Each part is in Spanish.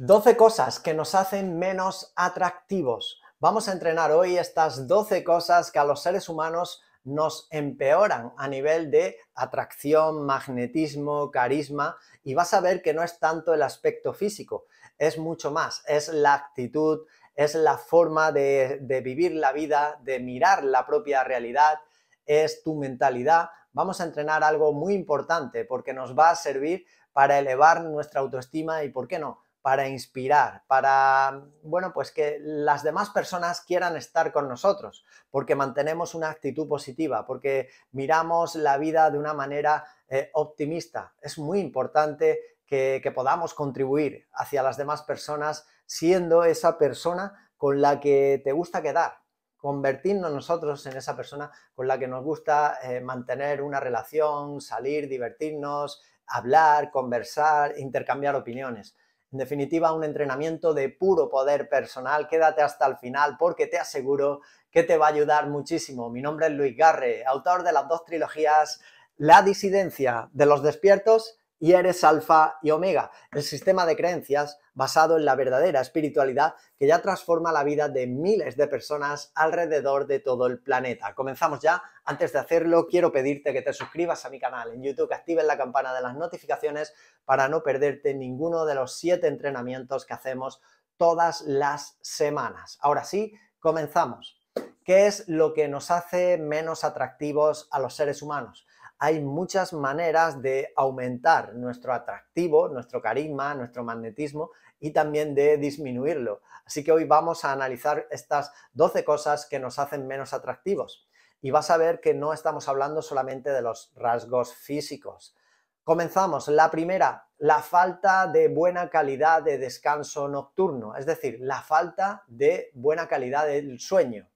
12 cosas que nos hacen menos atractivos. Vamos a entrenar hoy estas 12 cosas que a los seres humanos nos empeoran a nivel de atracción, magnetismo, carisma y vas a ver que no es tanto el aspecto físico, es mucho más, es la actitud, es la forma de, de vivir la vida, de mirar la propia realidad, es tu mentalidad. Vamos a entrenar algo muy importante porque nos va a servir para elevar nuestra autoestima y, ¿por qué no?, para inspirar, para, bueno, pues que las demás personas quieran estar con nosotros, porque mantenemos una actitud positiva, porque miramos la vida de una manera eh, optimista. Es muy importante que, podamos contribuir hacia las demás personas siendo esa persona con la que te gusta quedar, convertirnos nosotros en esa persona con la que nos gusta eh, mantener una relación, salir, divertirnos, hablar, conversar, intercambiar opiniones. En definitiva, un entrenamiento de puro poder personal. Quédate hasta el final porque te aseguro que te va a ayudar muchísimo. Mi nombre es Luis Garre, autor de las dos trilogías La disidencia de los despiertos y eres alfa y omega, el sistema de creencias basado en la verdadera espiritualidad que ya transforma la vida de miles de personas alrededor de todo el planeta. Comenzamos ya. Antes de hacerlo, quiero pedirte que te suscribas a mi canal en YouTube, que actives la campana de las notificaciones para no perderte ninguno de los siete entrenamientos que hacemos todas las semanas. Ahora sí, comenzamos. ¿Qué es lo que nos hace menos atractivos a los seres humanos? hay muchas maneras de aumentar nuestro atractivo, nuestro carisma, nuestro magnetismo y también de disminuirlo. Así que hoy vamos a analizar estas 12 cosas que nos hacen menos atractivos. Y vas a ver que no estamos hablando solamente de los rasgos físicos. Comenzamos. La primera, la falta de buena calidad de descanso nocturno, es decir, la falta de buena calidad del sueño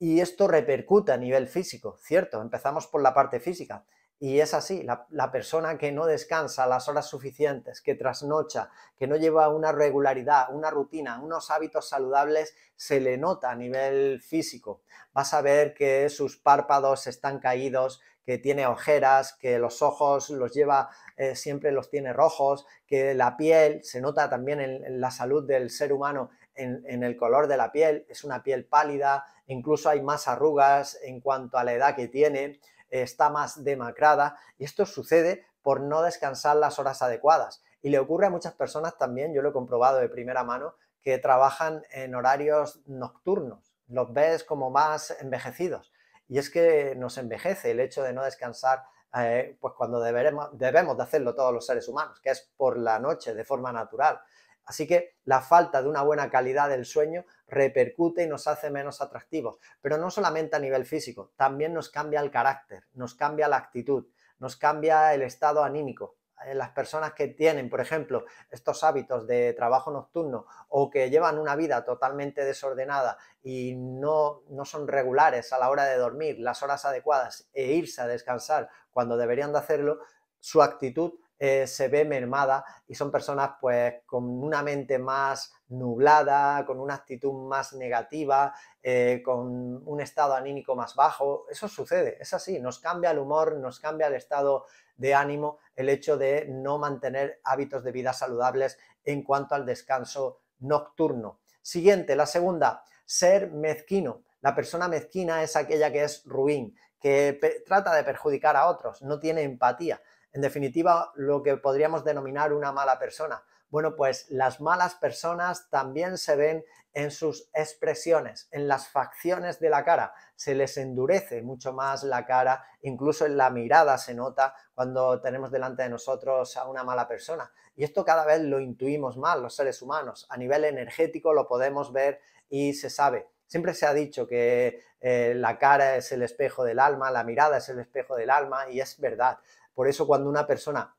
y esto repercute a nivel físico, ¿cierto? Empezamos por la parte física. Y es así, la, persona que no descansa las horas suficientes, que trasnocha, que no lleva una regularidad, una rutina, unos hábitos saludables, se le nota a nivel físico. Vas a ver que sus párpados están caídos, que tiene ojeras, que los ojos los lleva, eh, siempre los tiene rojos, que la piel se nota también en la salud del ser humano en, el color de la piel, es una piel pálida, incluso hay más arrugas en cuanto a la edad que tiene, está más demacrada y esto sucede por no descansar las horas adecuadas. Y le ocurre a muchas personas también, yo lo he comprobado de primera mano, que trabajan en horarios nocturnos, los ves como más envejecidos. Y es que nos envejece el hecho de no descansar eh, pues cuando debemos de hacerlo todos los seres humanos, que es por la noche de forma natural. Así que la falta de una buena calidad del sueño repercute y nos hace menos atractivos, pero no solamente a nivel físico, también nos cambia el carácter, nos cambia la actitud, nos cambia el estado anímico. Eh, las personas que tienen, por ejemplo, estos hábitos de trabajo nocturno o que llevan una vida totalmente desordenada y no, no son regulares a la hora de dormir las horas adecuadas e irse a descansar cuando deberían de hacerlo, su actitud eh, se ve mermada y son personas pues con una mente más nublada, con una actitud más negativa, eh, con un estado anímico más bajo. Eso sucede, es así, nos cambia el humor, nos cambia el estado de ánimo el hecho de no mantener hábitos de vida saludables en cuanto al descanso nocturno. Siguiente, la segunda, ser mezquino. La persona mezquina es aquella que es ruin, que trata de perjudicar a otros, no tiene empatía. En definitiva, lo que podríamos denominar una mala persona. Bueno, pues las malas personas también se ven en sus expresiones, en las facciones de la cara. Se les endurece mucho más la cara, incluso en la mirada se nota cuando tenemos delante de nosotros a una mala persona. Y esto cada vez lo intuimos más los seres humanos. A nivel energético lo podemos ver y se sabe. Siempre se ha dicho que eh, la cara es el espejo del alma, la mirada es el espejo del alma y es verdad. Por eso cuando una persona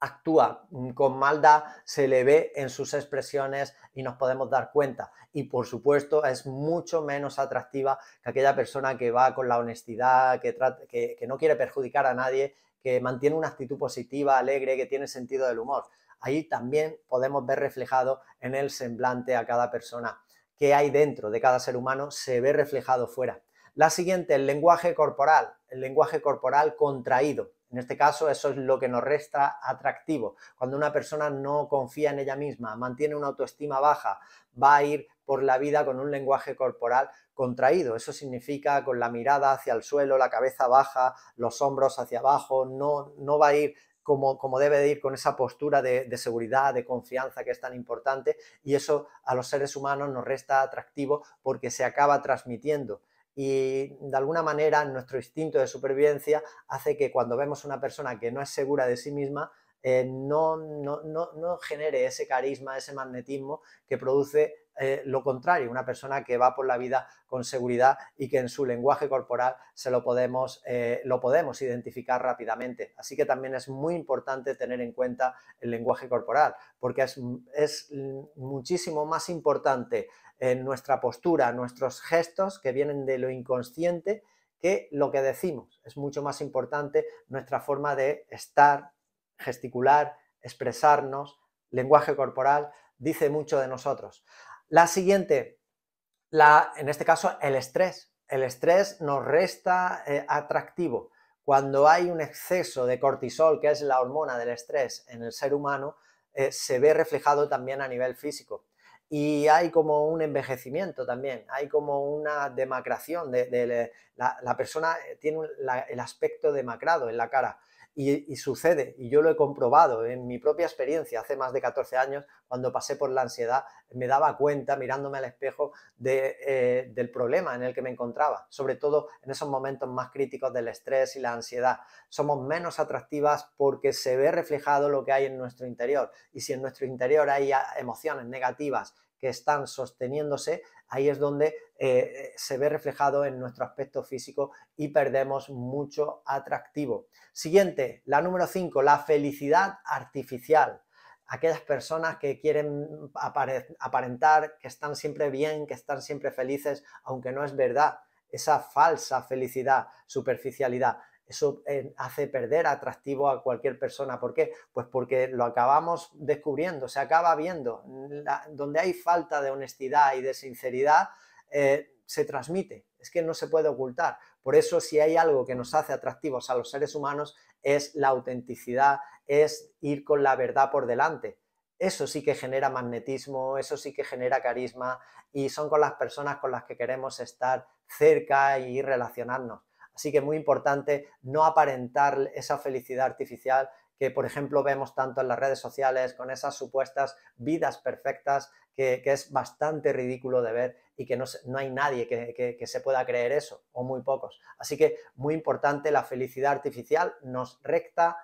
actúa con maldad, se le ve en sus expresiones y nos podemos dar cuenta. Y por supuesto es mucho menos atractiva que aquella persona que va con la honestidad, que, no quiere perjudicar a nadie, que mantiene una actitud positiva, alegre, que tiene sentido del humor. Ahí también podemos ver reflejado en el semblante a cada persona que hay dentro de cada ser humano se ve reflejado fuera. La siguiente, el lenguaje corporal, el lenguaje corporal contraído. En este caso, eso es lo que nos resta atractivo. Cuando una persona no confía en ella misma, mantiene una autoestima baja, va a ir por la vida con un lenguaje corporal contraído. Eso significa con la mirada hacia el suelo, la cabeza baja, los hombros hacia abajo, no, va a ir como, debe de ir con esa postura de, seguridad, de confianza que es tan importante y eso a los seres humanos nos resta atractivo porque se acaba transmitiendo y de alguna manera nuestro instinto de supervivencia hace que cuando vemos una persona que no es segura de sí misma, eh, no, no, genere ese carisma, ese magnetismo que produce eh, lo contrario, una persona que va por la vida con seguridad y que en su lenguaje corporal se lo podemos, eh, lo podemos identificar rápidamente. Así que también es muy importante tener en cuenta el lenguaje corporal, porque es, es muchísimo más importante en nuestra postura, nuestros gestos que vienen de lo inconsciente que lo que decimos. Es mucho más importante nuestra forma de estar, gesticular, expresarnos, lenguaje corporal, dice mucho de nosotros. La siguiente, la, en este caso, el estrés. El estrés nos resta eh, atractivo. Cuando hay un exceso de cortisol, que es la hormona del estrés en el ser humano, eh, se ve reflejado también a nivel físico. Y hay como un envejecimiento también, hay como una demacración, de, la, persona eh, tiene el aspecto demacrado en la cara. Y, sucede, y yo lo he comprobado en mi propia experiencia hace más de 14 años, cuando pasé por la ansiedad, me daba cuenta mirándome al espejo eh, del problema en el que me encontraba, sobre todo en esos momentos más críticos del estrés y la ansiedad. Somos menos atractivas porque se ve reflejado lo que hay en nuestro interior, y si en nuestro interior hay emociones negativas que están sosteniéndose, ahí es donde eh, se ve reflejado en nuestro aspecto físico y perdemos mucho atractivo. Siguiente, la número 5, la felicidad artificial aquellas personas que quieren aparentar, que están siempre bien, que están siempre felices, aunque no es verdad, esa falsa felicidad, superficialidad. Eso eh, hace perder atractivo a cualquier persona. ¿Por qué? Pues porque lo acabamos descubriendo, se acaba viendo. donde hay falta de honestidad y de sinceridad, eh, se transmite. Es que no se puede ocultar. Por eso si hay algo que nos hace atractivos a los seres humanos es la autenticidad, es ir con la verdad por delante. Eso sí que genera magnetismo, eso sí que genera carisma y son con las personas con las que queremos estar cerca y relacionarnos. Así que muy importante no aparentar esa felicidad artificial que, por ejemplo, vemos tanto en las redes sociales con esas supuestas vidas perfectas que, es bastante ridículo de ver y que no, hay nadie que, se pueda creer eso, o muy pocos. Así que muy importante la felicidad artificial nos recta,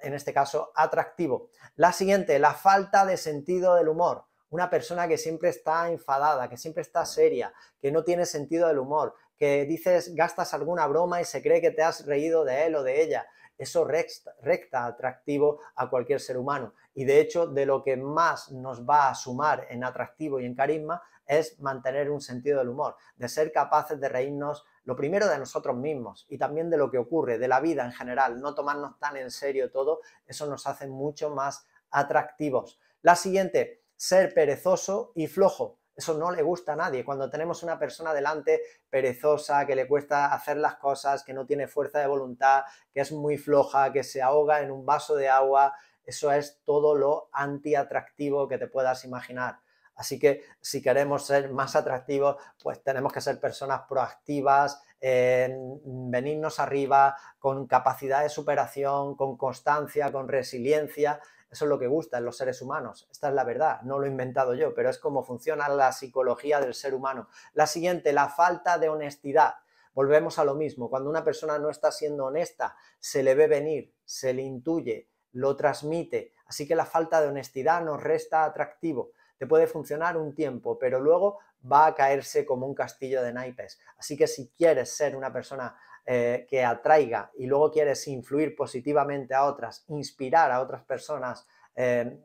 en este caso, atractivo. La siguiente, la falta de sentido del humor. Una persona que siempre está enfadada, que siempre está seria, que no tiene sentido del humor, que dices, gastas alguna broma y se cree que te has reído de él o de ella. Eso recta, atractivo a cualquier ser humano. Y de hecho, de lo que más nos va a sumar en atractivo y en carisma es mantener un sentido del humor, de ser capaces de reírnos lo primero de nosotros mismos y también de lo que ocurre, de la vida en general, no tomarnos tan en serio todo, eso nos hace mucho más atractivos. La siguiente, ser perezoso y flojo. Eso no le gusta a nadie. Cuando tenemos una persona delante perezosa, que le cuesta hacer las cosas, que no tiene fuerza de voluntad, que es muy floja, que se ahoga en un vaso de agua, eso es todo lo antiatractivo que te puedas imaginar. Así que si queremos ser más atractivos, pues tenemos que ser personas proactivas, eh, venirnos arriba con capacidad de superación, con constancia, con resiliencia. Eso es lo que gusta los seres humanos. Esta es la verdad, no lo he inventado yo, pero es como funciona la psicología del ser humano. La siguiente, la falta de honestidad. Volvemos a lo mismo, cuando una persona no está siendo honesta, se le ve venir, se le intuye, lo transmite. Así que la falta de honestidad nos resta atractivo. Te puede funcionar un tiempo, pero luego va a caerse como un castillo de naipes. Así que si quieres ser una persona eh, que atraiga y luego quieres influir positivamente a otras, inspirar a otras personas eh,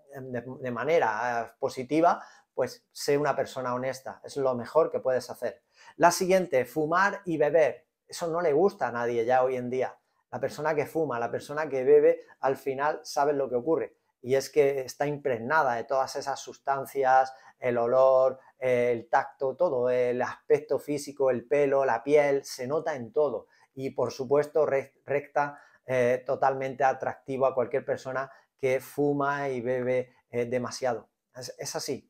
de, manera eh, positiva, pues sé una persona honesta, es lo mejor que puedes hacer. La siguiente, fumar y beber. Eso no le gusta a nadie ya hoy en día. La persona que fuma, la persona que bebe, al final sabe lo que ocurre. Y es que está impregnada de todas esas sustancias, el olor, el tacto, todo, el aspecto físico, el pelo, la piel, se nota en todo. Y por supuesto, recta eh, totalmente atractivo a cualquier persona que fuma y bebe eh, demasiado. Es, es, así.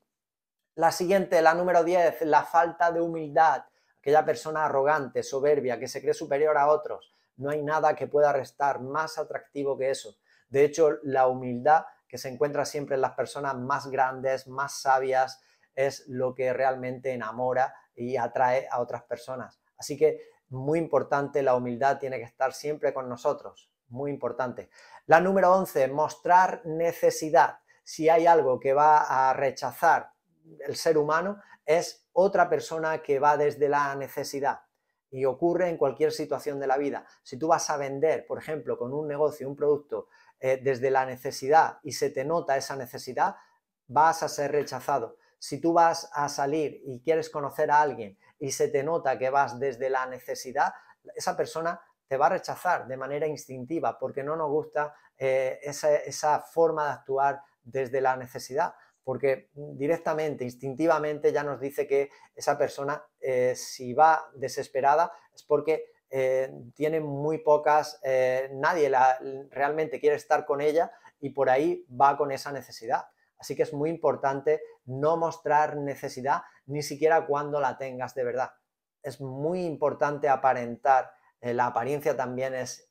La siguiente, la número 10, la falta de humildad. Aquella persona arrogante, soberbia, que se cree superior a otros. No hay nada que pueda restar más atractivo que eso. De hecho, la humildad que se encuentra siempre en las personas más grandes, más sabias, es lo que realmente enamora y atrae a otras personas. Así que muy importante, la humildad tiene que estar siempre con nosotros, muy importante. La número 11, mostrar necesidad. Si hay algo que va a rechazar el ser humano, es otra persona que va desde la necesidad. Y ocurre en cualquier situación de la vida. Si tú vas a vender, por ejemplo, con un negocio, un producto, eh, desde la necesidad y se te nota esa necesidad, vas a ser rechazado si tú vas a salir y quieres conocer a alguien y se te nota que vas desde la necesidad, esa persona te va a rechazar de manera instintiva porque no nos gusta eh, esa, forma de actuar desde la necesidad porque directamente, instintivamente ya nos dice que esa persona, eh, si va desesperada, es porque eh, tiene muy pocas, nadie la, realmente quiere estar con ella y por ahí va con esa necesidad. Así que es muy importante no mostrar necesidad ni siquiera cuando la tengas de verdad. Es muy importante aparentar, eh, la apariencia también es,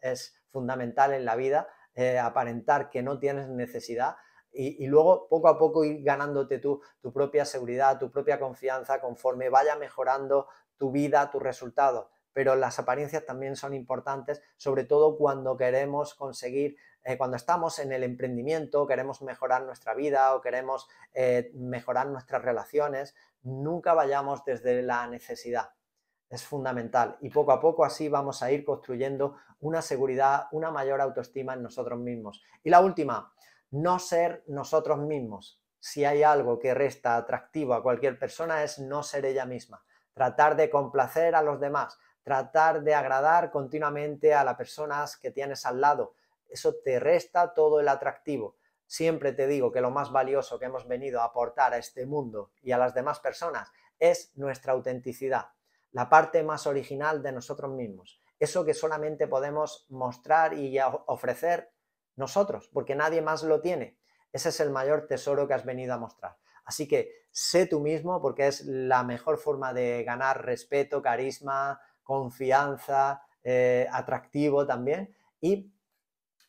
fundamental en la vida, eh, aparentar que no tienes necesidad y, luego poco a poco ir ganándote tú tu propia seguridad, tu propia confianza conforme vaya mejorando tu vida, tu resultado, Pero las apariencias también son importantes, sobre todo cuando queremos conseguir eh, cuando estamos en el emprendimiento, queremos mejorar nuestra vida o queremos eh, mejorar nuestras relaciones, nunca vayamos desde la necesidad. Es fundamental y poco a poco así vamos a ir construyendo una seguridad, una mayor autoestima en nosotros mismos. Y la última, no ser nosotros mismos. Si hay algo que resta atractivo a cualquier persona es no ser ella misma. Tratar de complacer a los demás, tratar de agradar continuamente a las personas que tienes al lado, eso te resta todo el atractivo. Siempre te digo que lo más valioso que hemos venido a aportar a este mundo y a las demás personas es nuestra autenticidad, la parte más original de nosotros mismos, eso que solamente podemos mostrar y ofrecer nosotros, porque nadie más lo tiene. Ese es el mayor tesoro que has venido a mostrar. Así que sé tú mismo porque es la mejor forma de ganar respeto, carisma, confianza, eh, atractivo también. Y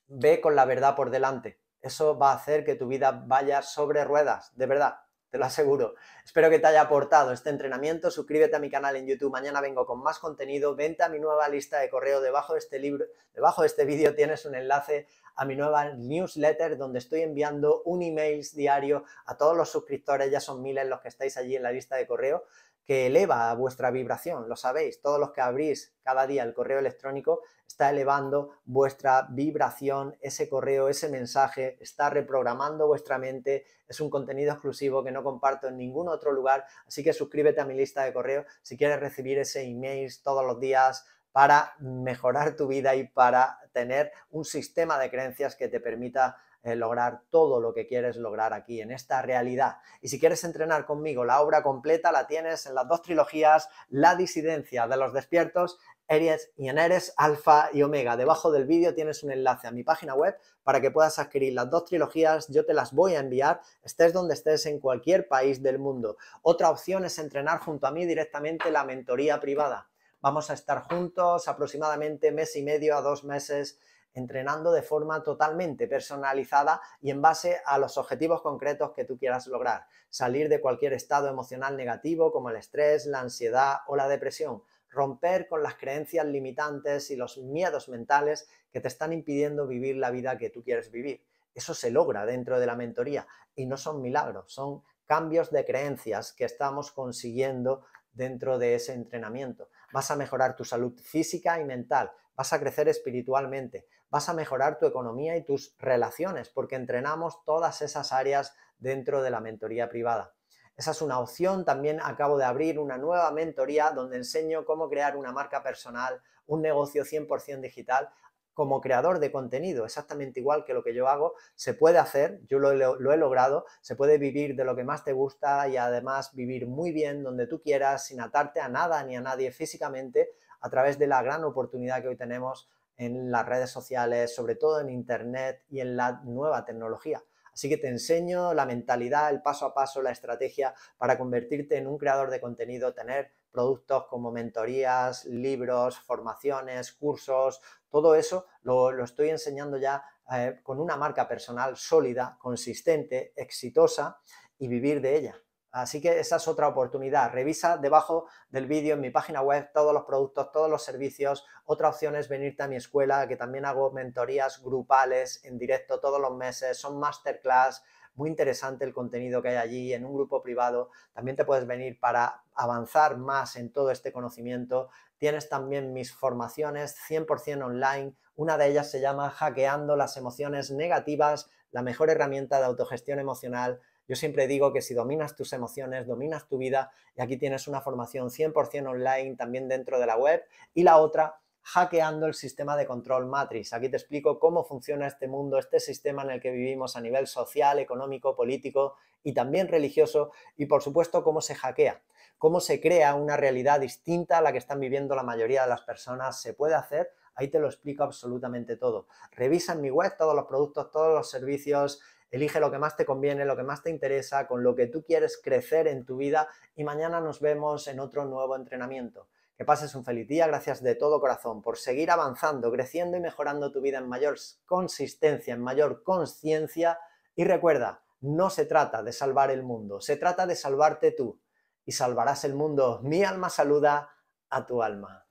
ve con la verdad por delante. Eso va a hacer que tu vida vaya sobre ruedas, de verdad, te lo aseguro. Espero que te haya aportado este entrenamiento. Suscríbete a mi canal en YouTube. Mañana vengo con más contenido. Vente a mi nueva lista de correo. Debajo de este libro, debajo de este vídeo tienes un enlace a mi nueva newsletter donde estoy enviando un email diario a todos los suscriptores, ya son miles los que estáis allí en la lista de correo, que eleva vuestra vibración, lo sabéis, todos los que abrís cada día el correo electrónico está elevando vuestra vibración, ese correo, ese mensaje, está reprogramando vuestra mente, es un contenido exclusivo que no comparto en ningún otro lugar, así que suscríbete a mi lista de correo si quieres recibir ese email todos los días, para mejorar tu vida y para tener un sistema de creencias que te permita eh, lograr todo lo que quieres lograr aquí en esta realidad. Y si quieres entrenar conmigo, la obra completa la tienes en las dos trilogías, La disidencia de los despiertos Eres y en Eres Alfa y Omega. Debajo del vídeo tienes un enlace a mi página web para que puedas adquirir las dos trilogías. Yo te las voy a enviar, estés donde estés, en cualquier país del mundo. Otra opción es entrenar junto a mí directamente la mentoría privada Vamos a estar juntos aproximadamente mes y medio a dos meses entrenando de forma totalmente personalizada y en base a los objetivos concretos que tú quieras lograr. Salir de cualquier estado emocional negativo como el estrés, la ansiedad o la depresión. Romper con las creencias limitantes y los miedos mentales que te están impidiendo vivir la vida que tú quieres vivir. Eso se logra dentro de la mentoría y no son milagros, son cambios de creencias que estamos consiguiendo dentro de ese entrenamiento vas a mejorar tu salud física y mental, vas a crecer espiritualmente, vas a mejorar tu economía y tus relaciones, porque entrenamos todas esas áreas dentro de la mentoría privada. Esa es una opción. También acabo de abrir una nueva mentoría donde enseño cómo crear una marca personal, un negocio 100% digital como creador de contenido, exactamente igual que lo que yo hago, se puede hacer, yo lo, he logrado, se puede vivir de lo que más te gusta y además vivir muy bien donde tú quieras, sin atarte a nada ni a nadie físicamente, a través de la gran oportunidad que hoy tenemos en las redes sociales, sobre todo en Internet y en la nueva tecnología. Así que te enseño la mentalidad, el paso a paso, la estrategia para convertirte en un creador de contenido, tener productos como mentorías, libros, formaciones, cursos, todo eso lo, estoy enseñando ya eh, con una marca personal sólida, consistente, exitosa y vivir de ella. Así que esa es otra oportunidad. Revisa debajo del vídeo en mi página web todos los productos, todos los servicios. Otra opción es venirte a mi escuela, que también hago mentorías grupales en directo todos los meses, son masterclass, muy interesante el contenido que hay allí, en un grupo privado, también te puedes venir para avanzar más en todo este conocimiento. Tienes también mis formaciones 100% online, una de ellas se llama Hackeando las emociones negativas, la mejor herramienta de autogestión emocional yo siempre digo que si dominas tus emociones, dominas tu vida, y aquí tienes una formación 100% online también dentro de la web. Y la otra hackeando el sistema de control matrix. Aquí te explico cómo funciona este mundo, este sistema en el que vivimos a nivel social, económico, político y también religioso y por supuesto cómo se hackea, cómo se crea una realidad distinta a la que están viviendo la mayoría de las personas. Se puede hacer, ahí te lo explico absolutamente todo. Revisa en mi web todos los productos, todos los servicios, elige lo que más te conviene, lo que más te interesa, con lo que tú quieres crecer en tu vida y mañana nos vemos en otro nuevo entrenamiento. Que pases un feliz día, gracias de todo corazón por seguir avanzando, creciendo y mejorando tu vida en mayor consistencia, en mayor conciencia. Y recuerda, no se trata de salvar el mundo, se trata de salvarte tú. Y salvarás el mundo. Mi alma saluda a tu alma.